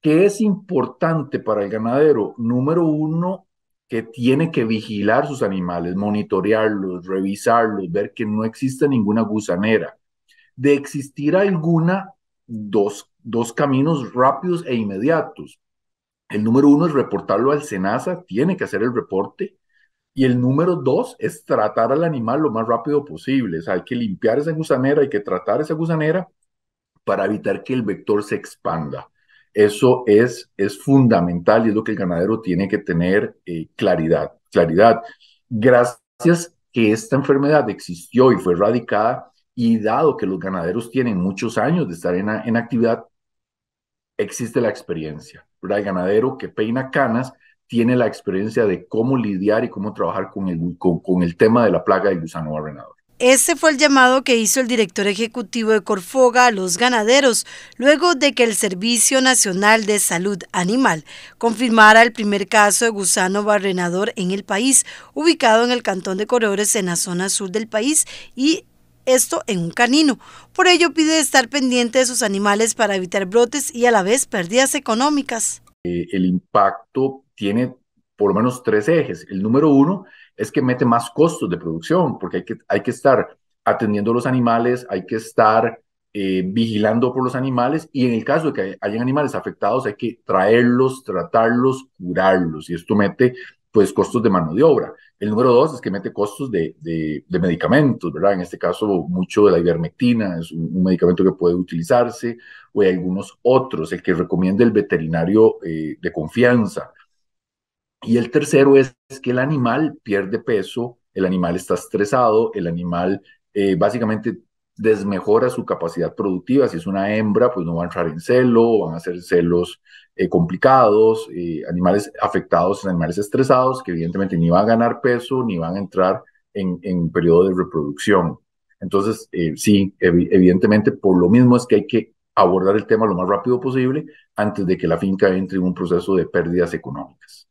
¿Qué es importante para el ganadero? Número uno, que tiene que vigilar sus animales, monitorearlos, revisarlos, ver que no exista ninguna gusanera. De existir alguna, dos, dos caminos rápidos e inmediatos. El número uno es reportarlo al SENASA, tiene que hacer el reporte. Y el número dos es tratar al animal lo más rápido posible. hay que limpiar esa gusanera, hay que tratar esa gusanera para evitar que el vector se expanda. Eso es, es fundamental y es lo que el ganadero tiene que tener eh, claridad, claridad. Gracias que esta enfermedad existió y fue erradicada y dado que los ganaderos tienen muchos años de estar en, actividad, existe la experiencia. El ganadero que peina canas tiene la experiencia de cómo lidiar y cómo trabajar con el, con, el tema de la plaga del gusano abrenador este fue el llamado que hizo el director ejecutivo de Corfoga a los ganaderos luego de que el Servicio Nacional de Salud Animal confirmara el primer caso de gusano barrenador en el país, ubicado en el Cantón de Corredores en la zona sur del país y esto en un canino. Por ello pide estar pendiente de sus animales para evitar brotes y a la vez pérdidas económicas. Eh, el impacto tiene por lo menos tres ejes. El número uno es que mete más costos de producción, porque hay que, hay que estar atendiendo a los animales, hay que estar eh, vigilando por los animales y en el caso de que hayan animales afectados hay que traerlos, tratarlos, curarlos y esto mete pues costos de mano de obra. El número dos es que mete costos de, medicamentos, ¿verdad? En este caso, mucho de la ivermectina es un, medicamento que puede utilizarse o hay algunos otros, el que recomienda el veterinario eh, de confianza. Y el tercero es, que el animal pierde peso, el animal está estresado, el animal eh, básicamente desmejora su capacidad productiva. Si es una hembra, pues no va a entrar en celo, van a ser celos eh, complicados, eh, animales afectados, animales estresados, que evidentemente ni van a ganar peso ni van a entrar en, periodo de reproducción. Entonces, sí, evidentemente por lo mismo es que hay que abordar el tema lo más rápido posible antes de que la finca entre en un proceso de pérdidas económicas.